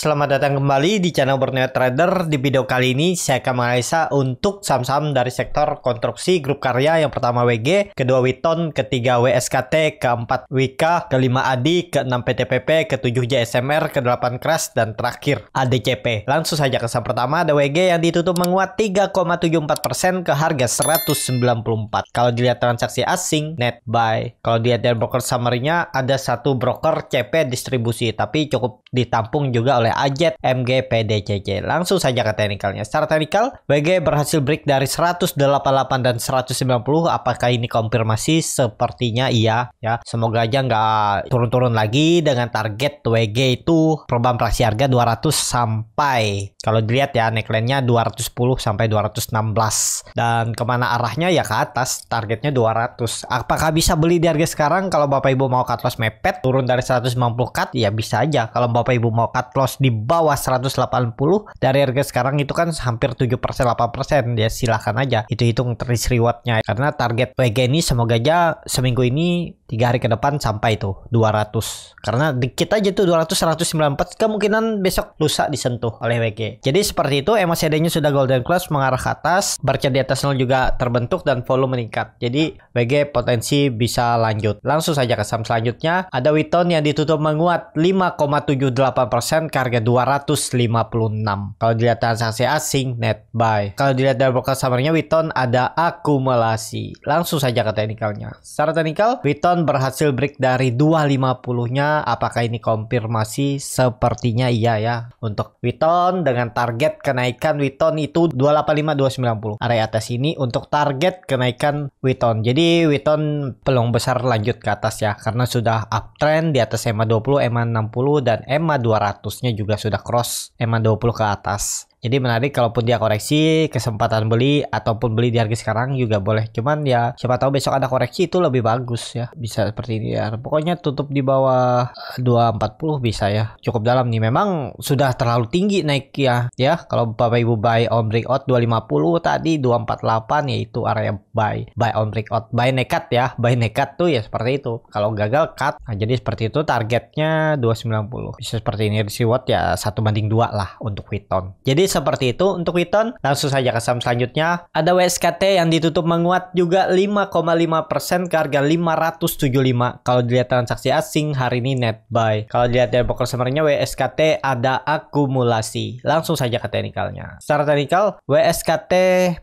Selamat datang kembali di channel Borneo Trader. Di video kali ini saya akan menganalisa untuk saham-saham dari sektor konstruksi grup karya yang pertama WG, kedua Witon, ketiga WSKT, keempat Wika, kelima Adi, keenam PTPP, ketujuh JSMR, kedelapan Kras, dan terakhir ADCP. Langsung saja ke saham pertama ada WG yang ditutup menguat 3,74% ke harga 194. Kalau dilihat transaksi asing, net buy. Kalau dilihat dari broker summary-nya ada satu broker CP distribusi tapi cukup ditampung juga oleh oleh Ajet MGPDCC. Langsung saja ke teknikalnya. Secara teknikal, WG berhasil break dari 188 dan 190. Apakah ini konfirmasi? Sepertinya iya. ya. Semoga aja nggak turun-turun lagi dengan target WG itu perubahan praksi harga 200 sampai kalau dilihat ya neckline-nya 210 sampai 216 dan kemana arahnya ya ke atas targetnya 200 apakah bisa beli di harga sekarang kalau bapak ibu mau cut loss mepet turun dari 190 cut ya bisa aja kalau bapak ibu mau cut loss di bawah 180 dari harga sekarang itu kan hampir 7% 8% ya silahkan aja itu hitung terus rewardnya karena target WG ini semoga aja seminggu ini tiga hari ke depan sampai tuh 200 karena dikit aja tuh 200 194 kemungkinan besok lusa disentuh oleh WG jadi seperti itu MACD-nya sudah golden cross mengarah ke atas barcode di atas 0 juga terbentuk dan volume meningkat jadi WG potensi bisa lanjut langsung saja ke saham selanjutnya ada Witon yang ditutup menguat 5,78% harga 256 kalau dilihat transaksi asing net buy kalau dilihat dari broker summernya Witon ada akumulasi langsung saja ke technicalnya. secara teknikal Witon berhasil break dari 250-nya. Apakah ini konfirmasi? Sepertinya iya ya. Untuk WITON dengan target kenaikan WITON itu 285-290. Area atas ini untuk target kenaikan WITON, Jadi WITON peluang besar lanjut ke atas ya. Karena sudah uptrend di atas EMA 20, EMA 60, dan EMA 200-nya juga sudah cross EMA 20 ke atas. Jadi menarik kalaupun dia koreksi, kesempatan beli ataupun beli di harga sekarang juga boleh. Cuman ya siapa tahu besok ada koreksi itu lebih bagus ya. Bisa seperti ini ya. Pokoknya tutup di bawah 240 eh, bisa ya. Cukup dalam nih. Memang sudah terlalu tinggi naik ya. Ya, kalau Bapak Ibu buy on breakout 250 tadi 248 yaitu area buy. Buy on breakout, buy nekat ya. Buy nekat tuh ya seperti itu. Kalau gagal cut. Nah, jadi seperti itu targetnya 290. Bisa seperti ini reward ya satu banding dua lah untuk Witon. Jadi seperti itu untuk return. Langsung saja ke saham selanjutnya. Ada WSKT yang ditutup menguat juga 5,5% ke harga 575. Kalau dilihat transaksi asing hari ini net buy. Kalau dilihat dari summary-nya, WSKT ada akumulasi. Langsung saja ke teknikalnya. Secara teknikal WSKT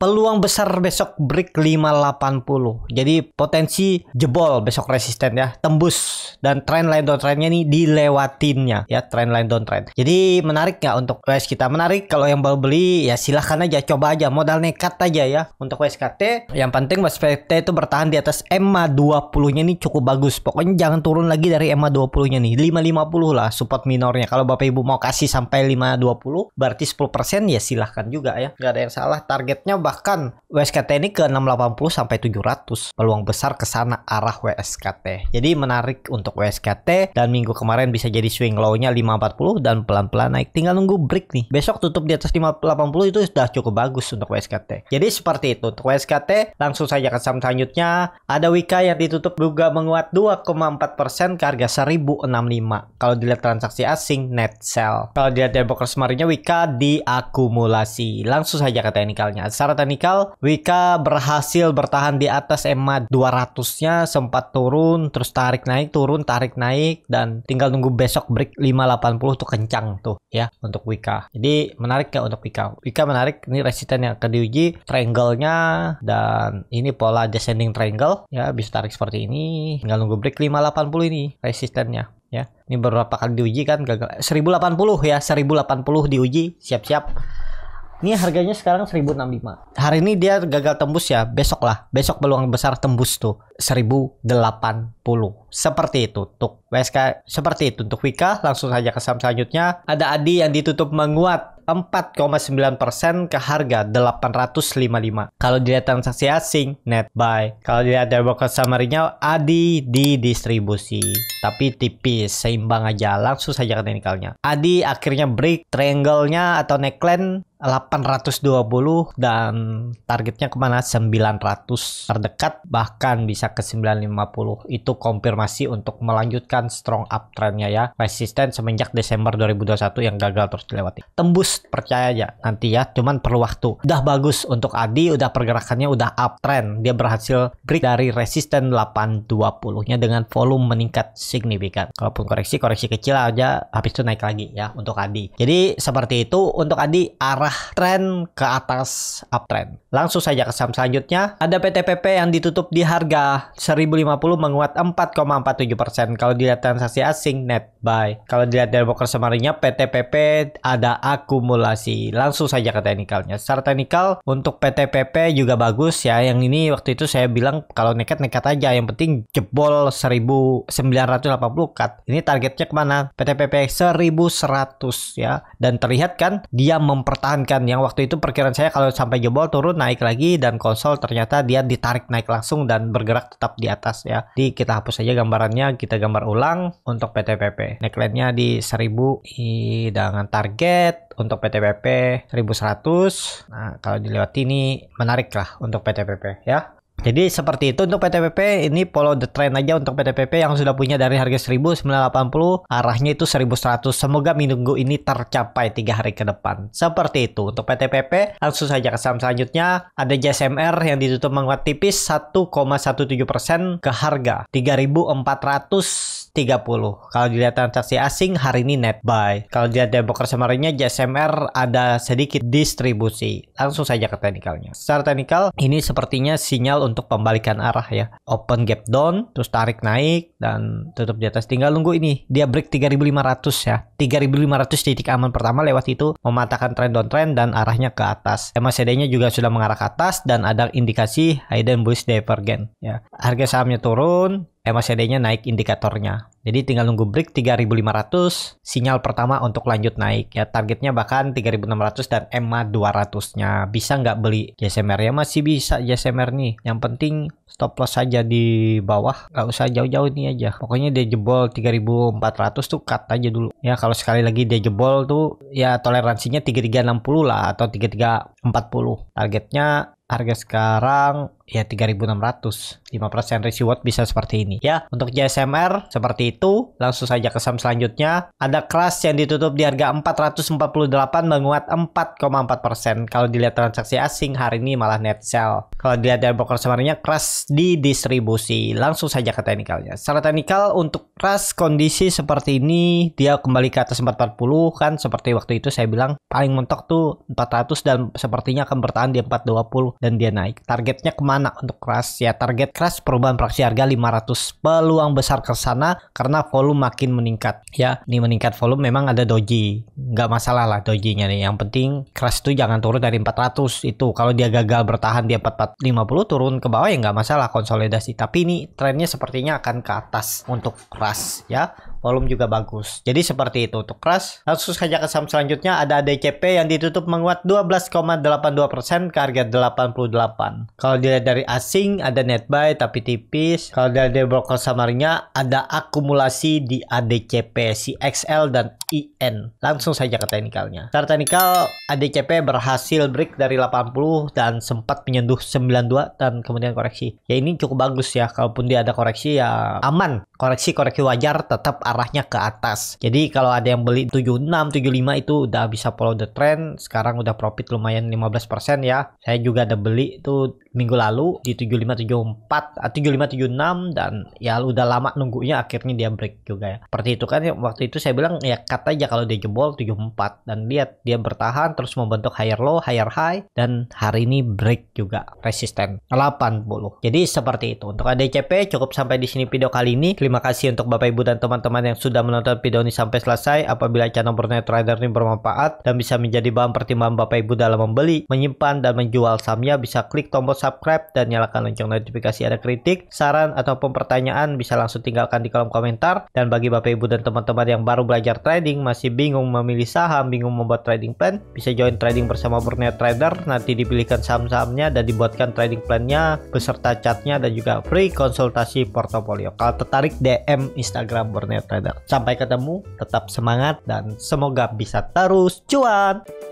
peluang besar besok break 580. Jadi potensi jebol besok resisten ya, tembus dan trend line downtrendnya nih dilewatinnya ya, trend line downtrend. Jadi menarik nggak untuk WS kita? Menarik kalau yang baru beli ya silahkan aja coba aja modal nekat aja ya untuk WSKT. Yang penting WSKT itu bertahan di atas EMA 20-nya nih cukup bagus. Pokoknya jangan turun lagi dari EMA 20-nya nih. 550 lah support minornya. Kalau Bapak Ibu mau kasih sampai 520 berarti 10% ya silahkan juga ya. nggak ada yang salah targetnya bahkan WSKT ini ke 680 sampai 700. Peluang besar ke sana arah WSKT. Jadi menarik untuk WSKT dan minggu kemarin bisa jadi swing low-nya 540 dan pelan-pelan naik. Tinggal nunggu break nih. Besok tutup di atas 580 itu sudah cukup bagus untuk WSKT. Jadi seperti itu untuk WSKT. Langsung saja ke saham selanjutnya. Ada Wika yang ditutup juga menguat 2,4% ke harga 1065. Kalau dilihat transaksi asing net sell. Kalau dilihat dari broker semarinya Wika diakumulasi. Langsung saja ke teknikalnya. Secara teknikal Wika berhasil bertahan di atas EMA 200-nya sempat turun terus tarik naik turun tarik naik dan tinggal nunggu besok break 580 tuh kencang tuh ya untuk Wika. Jadi menarik menarik ya untuk Wika. Wika menarik, ini resisten yang akan diuji, triangle-nya, dan ini pola descending triangle. Ya, bisa tarik seperti ini. Tinggal nunggu break 580 ini resistennya. Ya, ini berapa kali diuji kan gagal. 1080 ya, 1080 diuji, siap-siap. Ini harganya sekarang 1065. Hari ini dia gagal tembus ya, besok lah. Besok peluang besar tembus tuh 1080. Seperti itu untuk WSK, seperti itu untuk Wika. Langsung saja ke saham selanjutnya. Ada Adi yang ditutup menguat 4,9% ke harga 855. Kalau dilihat transaksi asing, net buy. Kalau dilihat dari broker summary-nya, adi di distribusi tapi tipis seimbang aja langsung saja ke teknikalnya Adi akhirnya break triangle-nya atau neckline 820 dan targetnya kemana 900 terdekat bahkan bisa ke 950 itu konfirmasi untuk melanjutkan strong uptrendnya ya resisten semenjak Desember 2021 yang gagal terus dilewati tembus percaya aja nanti ya cuman perlu waktu udah bagus untuk Adi udah pergerakannya udah uptrend dia berhasil break dari resisten 820 nya dengan volume meningkat signifikan. Kalaupun koreksi, koreksi kecil aja habis itu naik lagi ya untuk Adi. Jadi seperti itu untuk Adi arah tren ke atas uptrend. Langsung saja ke saham selanjutnya. Ada PTPP yang ditutup di harga 1050 menguat 4,47%. Kalau dilihat transaksi asing net buy. Kalau dilihat dari broker semarinya PTPP ada akumulasi. Langsung saja ke teknikalnya. Secara teknikal untuk PTPP juga bagus ya. Yang ini waktu itu saya bilang kalau nekat-nekat aja. Yang penting jebol 1900 180 cut. Ini targetnya kemana? PTPP 1100 ya. Dan terlihat kan dia mempertahankan yang waktu itu perkiraan saya kalau sampai jebol turun naik lagi dan konsol ternyata dia ditarik naik langsung dan bergerak tetap di atas ya. Jadi kita hapus aja gambarannya, kita gambar ulang untuk PTPP. Neckline-nya di 1000 dengan target untuk PTPP 1100. Nah, kalau dilewati ini menarik lah untuk PTPP ya. Jadi seperti itu untuk PTPP ini follow the trend aja untuk PTPP yang sudah punya dari harga 1980 arahnya itu 1100. Semoga minggu ini tercapai tiga hari ke depan. Seperti itu untuk PTPP langsung saja ke saham selanjutnya ada JSMR yang ditutup menguat tipis 1,17% ke harga 3400 30. Kalau dilihat transaksi asing hari ini net buy. Kalau dilihat broker summary-nya JSMR ada sedikit distribusi. Langsung saja ke teknikalnya. Secara teknikal ini sepertinya sinyal untuk pembalikan arah ya. Open gap down, terus tarik naik dan tutup di atas. Tinggal nunggu ini. Dia break 3500 ya. 3500 titik aman pertama lewat itu mematahkan trend downtrend dan arahnya ke atas. MACD-nya juga sudah mengarah ke atas dan ada indikasi hidden bullish divergence ya. Harga sahamnya turun, MACD-nya naik indikatornya. Jadi tinggal nunggu break 3500, sinyal pertama untuk lanjut naik ya. Targetnya bahkan 3600 dan EMA 200-nya. Bisa nggak beli JSMR? Ya masih bisa JSMR nih. Yang penting stop loss saja di bawah. Nggak usah jauh-jauh ini aja. Pokoknya dia jebol 3400 tuh cut aja dulu. Ya kalau sekali lagi dia jebol tuh ya toleransinya 3360 lah atau 3340. Targetnya harga sekarang ya 3600 5% reward bisa seperti ini ya untuk JSMR seperti itu langsung saja ke saham selanjutnya ada kelas yang ditutup di harga 448 menguat 4,4% kalau dilihat transaksi asing hari ini malah net sell kalau dilihat dari broker sebenarnya kelas di distribusi langsung saja ke teknikalnya secara teknikal untuk kelas kondisi seperti ini dia kembali ke atas 440 kan seperti waktu itu saya bilang paling mentok tuh 400 dan sepertinya akan bertahan di 420 dan dia naik targetnya kemana anak untuk crash ya target crash perubahan praksi harga 500 peluang besar ke sana karena volume makin meningkat ya ini meningkat volume memang ada doji nggak masalah lah dojinya nih yang penting crash itu jangan turun dari 400 itu kalau dia gagal bertahan di 450 turun ke bawah ya nggak masalah konsolidasi tapi ini trennya sepertinya akan ke atas untuk crash ya volume juga bagus. Jadi seperti itu untuk kelas. Langsung saja ke saham selanjutnya ada ADCP yang ditutup menguat 12,82% ke harga 88. Kalau dilihat dari asing ada net buy tapi tipis. Kalau dari broker samarnya ada akumulasi di ADCP, CXL dan IN. Langsung saja ke teknikalnya. Secara teknikal ADCP berhasil break dari 80 dan sempat menyentuh 92 dan kemudian koreksi. Ya ini cukup bagus ya kalaupun dia ada koreksi ya aman. Koreksi koreksi wajar tetap arahnya ke atas. Jadi kalau ada yang beli 76, 75 itu udah bisa follow the trend. Sekarang udah profit lumayan 15% ya. Saya juga ada beli itu minggu lalu di 75, 74, 75, 76 dan ya udah lama nunggunya akhirnya dia break juga ya. Seperti itu kan waktu itu saya bilang ya kata aja kalau dia jebol 74 dan lihat dia bertahan terus membentuk higher low, higher high dan hari ini break juga resisten 80. Jadi seperti itu. Untuk ADCP cukup sampai di sini video kali ini. Terima kasih untuk Bapak Ibu dan teman-teman teman-teman yang sudah menonton video ini sampai selesai. Apabila channel Burnet Trader ini bermanfaat dan bisa menjadi bahan pertimbangan Bapak Ibu dalam membeli, menyimpan, dan menjual sahamnya, bisa klik tombol subscribe dan nyalakan lonceng notifikasi ada kritik, saran, ataupun pertanyaan bisa langsung tinggalkan di kolom komentar. Dan bagi Bapak Ibu dan teman-teman yang baru belajar trading, masih bingung memilih saham, bingung membuat trading plan, bisa join trading bersama Burnet Trader. Nanti dipilihkan saham-sahamnya dan dibuatkan trading plannya beserta chatnya dan juga free konsultasi portofolio. Kalau tertarik DM Instagram Burnet Sampai ketemu, tetap semangat dan semoga bisa terus cuan.